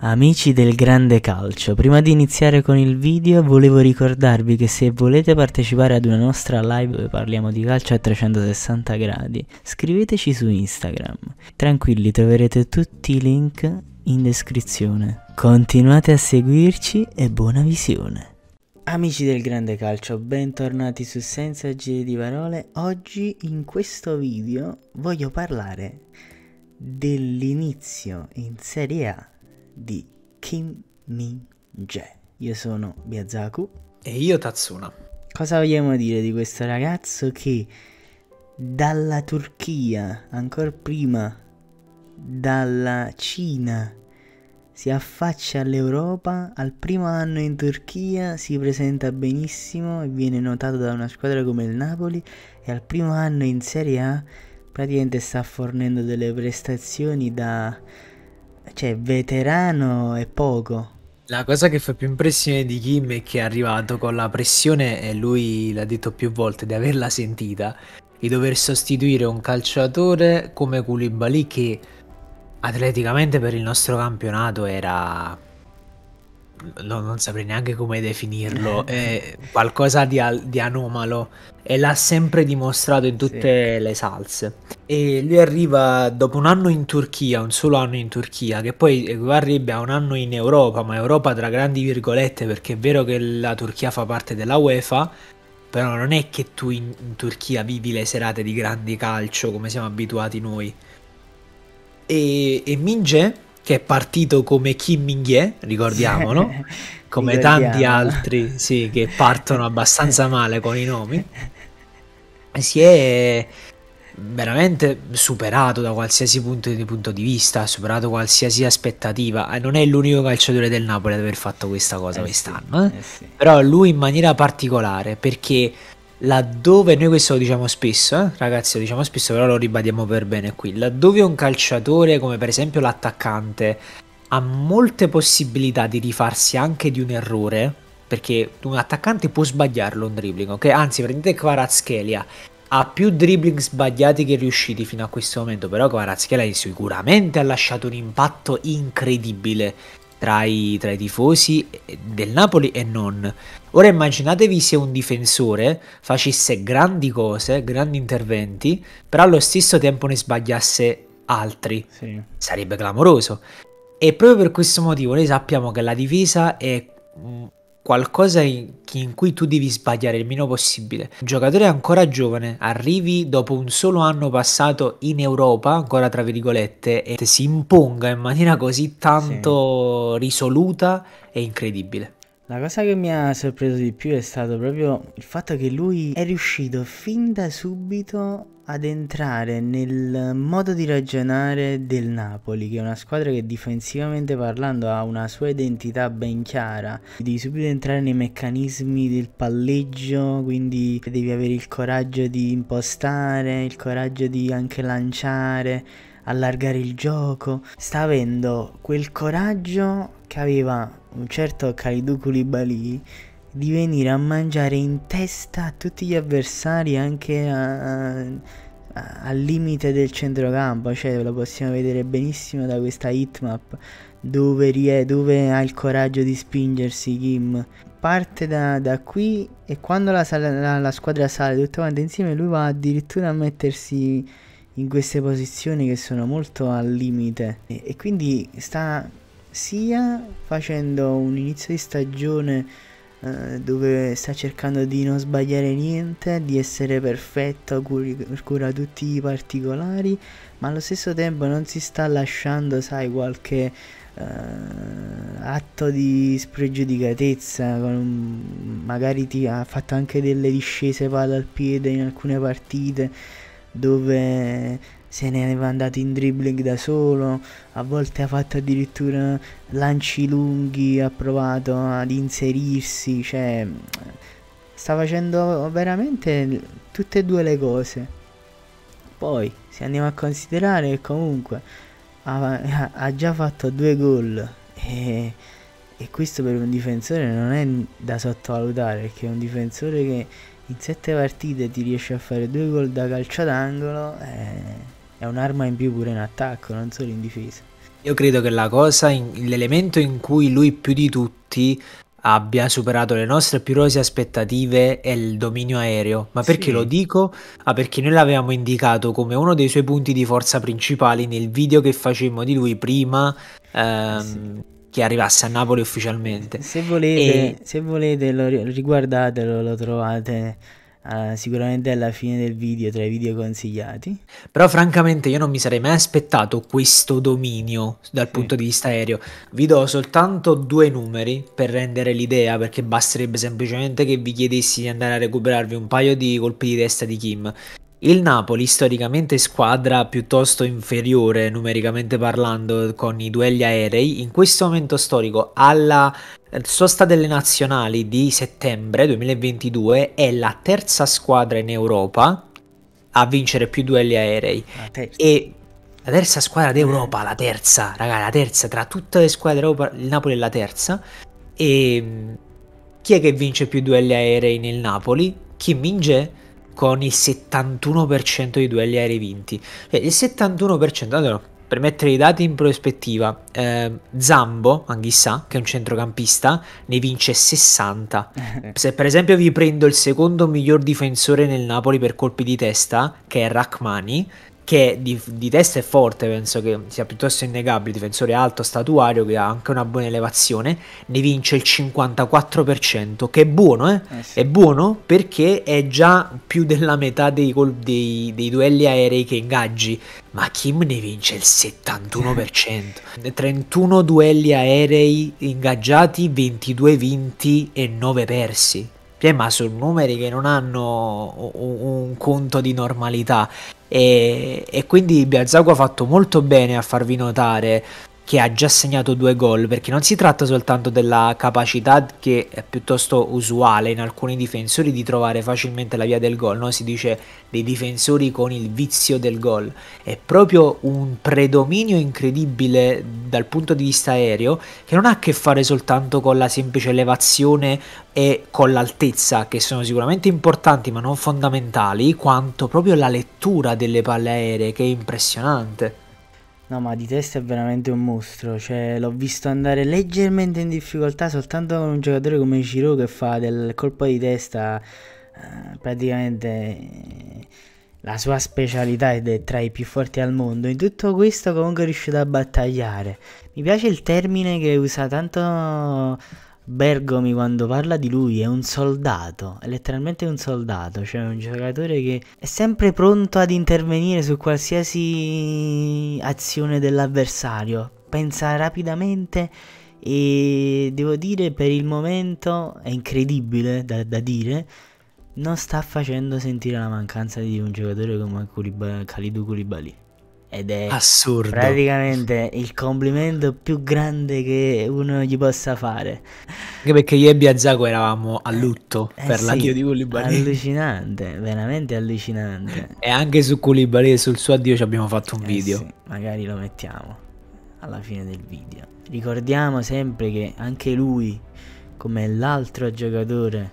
Amici del grande calcio, prima di iniziare con il video volevo ricordarvi che se volete partecipare ad una nostra live dove parliamo di calcio a 360 gradi, scriveteci su Instagram. Tranquilli, troverete tutti i link in descrizione. Continuate a seguirci e buona visione. Amici del grande calcio, bentornati su Senza Giri di Parole. Oggi in questo video voglio parlare dell'inizio in Serie A di Kim Min-jae. Io sono Miyazaku. E io Tatsuna. Cosa vogliamo dire di questo ragazzo che dalla Turchia, ancora prima dalla Cina, si affaccia all'Europa, al primo anno in Turchia si presenta benissimo e viene notato da una squadra come il Napoli e al primo anno in Serie A praticamente sta fornendo delle prestazioni da cioè, veterano è poco. La cosa che fa più impressione di Kim è che è arrivato con la pressione, e lui l'ha detto più volte, di averla sentita, di dover sostituire un calciatore come Koulibaly che atleticamente per il nostro campionato era... No, non saprei neanche come definirlo, eh. è qualcosa di, al- di anomalo e l'ha sempre dimostrato in tutte sì. le salse. E lui arriva dopo un anno in Turchia, un solo anno in Turchia, che poi equivarrebbe a un anno in Europa, ma Europa tra grandi virgolette, perché è vero che la Turchia fa parte della UEFA, però non è che tu in, in Turchia vivi le serate di grandi calcio come siamo abituati noi. E, e Minge, che è partito come Kim Mingye, ricordiamolo, come tanti altri sì, che partono abbastanza male con i nomi si è veramente superato da qualsiasi punto di, punto di vista, ha superato qualsiasi aspettativa. Eh, non è l'unico calciatore del Napoli ad aver fatto questa cosa eh quest'anno, sì, eh? Eh sì. però lui in maniera particolare perché laddove noi questo lo diciamo spesso, eh, ragazzi lo diciamo spesso, però lo ribadiamo per bene qui, laddove un calciatore come per esempio l'attaccante ha molte possibilità di rifarsi anche di un errore, perché un attaccante può sbagliarlo un dribbling, ok? Anzi, prendete Kvaratskhelia, ha più dribbling sbagliati che riusciti fino a questo momento, però Kvaratskhelia sicuramente ha lasciato un impatto incredibile tra i, tra i, tifosi del Napoli e non. Ora immaginatevi se un difensore facesse grandi cose, grandi interventi, però allo stesso tempo ne sbagliasse altri. Sì. Sarebbe clamoroso. E proprio per questo motivo noi sappiamo che la difesa è mm, qualcosa in, in, cui tu devi sbagliare il meno possibile. Un giocatore ancora giovane, arrivi dopo un solo anno passato in Europa, ancora tra virgolette, e si imponga in maniera così tanto sì. risoluta è incredibile. La cosa che mi ha sorpreso di più è stato proprio il fatto che lui è riuscito fin da subito ad entrare nel modo di ragionare del Napoli, che è una squadra che difensivamente parlando ha una sua identità ben chiara. Devi subito entrare nei meccanismi del palleggio, quindi devi avere il coraggio di impostare, il coraggio di anche lanciare allargare il gioco, sta avendo quel coraggio che aveva un certo Kalidou Koulibaly di venire a mangiare in testa a tutti gli avversari anche a, a, al limite del centrocampo, cioè lo possiamo vedere benissimo da questa hitmap dove, dove ha il coraggio di spingersi Kim. Parte da, da qui e quando la, la, la squadra sale tutte quante insieme lui va addirittura a mettersi in queste posizioni che sono molto al limite e, e quindi sta sia facendo un inizio di stagione eh, dove sta cercando di non sbagliare niente, di essere perfetto, cur cura tutti i particolari, ma allo stesso tempo non si sta lasciando, sai, qualche eh, atto di spregiudicatezza, magari ti ha fatto anche delle discese palla al piede in alcune partite dove se ne è andato in dribbling da solo, a volte ha fatto addirittura lanci lunghi, ha provato ad inserirsi, cioè sta facendo veramente tutte e due le cose. Poi, se andiamo a considerare che comunque ha, ha, già fatto due gol e, e questo per un difensore non è da sottovalutare, perché è un difensore che in sette partite ti riesce a fare due gol da calcio d'angolo, eh, è un'arma in più pure in attacco, non solo in difesa. Io credo che la cosa, l'elemento in cui lui più di tutti abbia superato le nostre più rose aspettative è il dominio aereo. Ma perché sì. lo dico? Ah, perché noi l'avevamo indicato come uno dei suoi punti di forza principali nel video che facemmo di lui prima. Ehm, eh sì che arrivasse a Napoli ufficialmente. Se volete, e... se volete lo, riguardatelo, lo trovate. Uh, sicuramente alla fine del video, tra i video consigliati. Però francamente io non mi sarei mai aspettato questo dominio dal sì. punto di vista aereo. Vi do soltanto due numeri per rendere l'idea, perché basterebbe semplicemente che vi chiedessi di andare a recuperarvi un paio di colpi di testa di Kim. Il Napoli, storicamente squadra piuttosto inferiore numericamente parlando con i duelli aerei, in questo momento storico alla eh, sosta delle nazionali di settembre 2022 è la terza squadra in Europa a vincere più duelli aerei. La e la terza squadra d'Europa, la terza, raga, la terza, tra tutte le squadre d'Europa il Napoli è la terza. E mm, chi è che vince più duelli aerei nel Napoli? Kim min con il 71% di duelli aerei vinti. Cioè, il 71%, allora, per mettere i dati in prospettiva, eh, Zambo, Anghissà, che è un centrocampista, ne vince 60. Eh. Se per esempio vi prendo il secondo miglior difensore nel Napoli per colpi di testa, che è Rachmani, che di, di, testa è forte, penso che sia piuttosto innegabile, difensore alto, statuario, che ha anche una buona elevazione, ne vince il 54%, che è buono, eh? Eh sì. è buono perché è già più della metà dei, col- dei, dei duelli aerei che ingaggi, ma Kim ne vince il 71%, 31 duelli aerei ingaggiati, 22 vinti e 9 persi cioè, ma sono numeri che non hanno un, conto di normalità. E, e quindi Biazago ha fatto molto bene a farvi notare che ha già segnato due gol, perché non si tratta soltanto della capacità che è piuttosto usuale in alcuni difensori di trovare facilmente la via del gol, no? si dice dei difensori con il vizio del gol, è proprio un predominio incredibile dal punto di vista aereo che non ha a che fare soltanto con la semplice elevazione e con l'altezza, che sono sicuramente importanti ma non fondamentali, quanto proprio la lettura delle palle aeree che è impressionante. No, ma di testa è veramente un mostro. Cioè, l'ho visto andare leggermente in difficoltà soltanto con un giocatore come Ciro che fa del colpo di testa eh, praticamente eh, la sua specialità ed è tra i più forti al mondo. In tutto questo comunque è riuscito a battagliare. Mi piace il termine che usa tanto Bergomi quando parla di lui è un soldato, è letteralmente un soldato, cioè un giocatore che è sempre pronto ad intervenire su qualsiasi azione dell'avversario, pensa rapidamente e devo dire per il momento è incredibile da, da dire, non sta facendo sentire la mancanza di un giocatore come Kouliba, Khalidou Koulibaly. Ed è assurdo. Praticamente il complimento più grande che uno gli possa fare. Anche perché io e Biazzaco eravamo a eh, lutto eh, per eh l'addio sì, di Koulibaly. Allucinante, veramente allucinante. e anche su Koulibaly e sul suo addio ci abbiamo fatto un eh video. Sì, magari lo mettiamo alla fine del video. Ricordiamo sempre che anche lui, come l'altro giocatore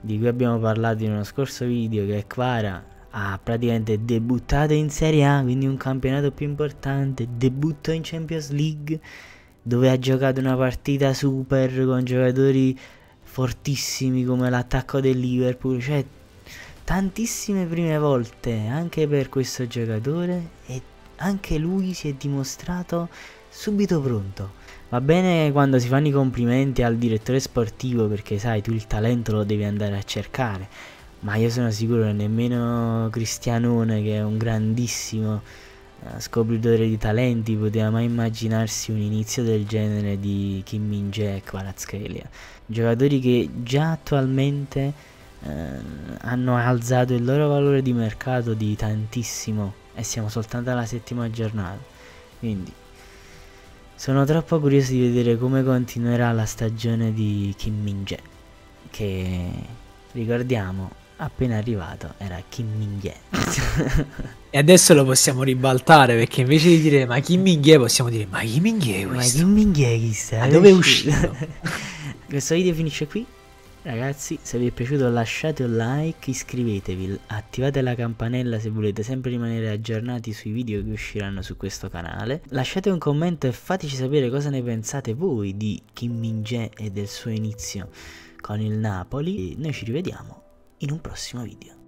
di cui abbiamo parlato in uno scorso video, che è Quara, ha praticamente debuttato in Serie A, quindi un campionato più importante, debuttò in Champions League dove ha giocato una partita super con giocatori fortissimi come l'attacco del Liverpool, cioè tantissime prime volte anche per questo giocatore e anche lui si è dimostrato subito pronto. Va bene quando si fanno i complimenti al direttore sportivo perché sai tu il talento lo devi andare a cercare, ma io sono sicuro che nemmeno Cristianone, che è un grandissimo eh, scopritore di talenti, poteva mai immaginarsi un inizio del genere di Kim Min-jae e Kvaratskhelia. Giocatori che già attualmente eh, hanno alzato il loro valore di mercato di tantissimo e siamo soltanto alla settima giornata. Quindi sono troppo curioso di vedere come continuerà la stagione di Kim Min-jae che ricordiamo appena arrivato era Kim Minghe. e adesso lo possiamo ribaltare perché invece di dire ma Kim Minghe possiamo dire ma Kim Minghe questo. Ma Kim Minghe questo. Ma dove è uscito? questo video finisce qui. Ragazzi, se vi è piaciuto lasciate un like, iscrivetevi, attivate la campanella se volete sempre rimanere aggiornati sui video che usciranno su questo canale. Lasciate un commento e fateci sapere cosa ne pensate voi di Kim Min-jae e del suo inizio con il Napoli. E noi ci rivediamo in un prossimo video.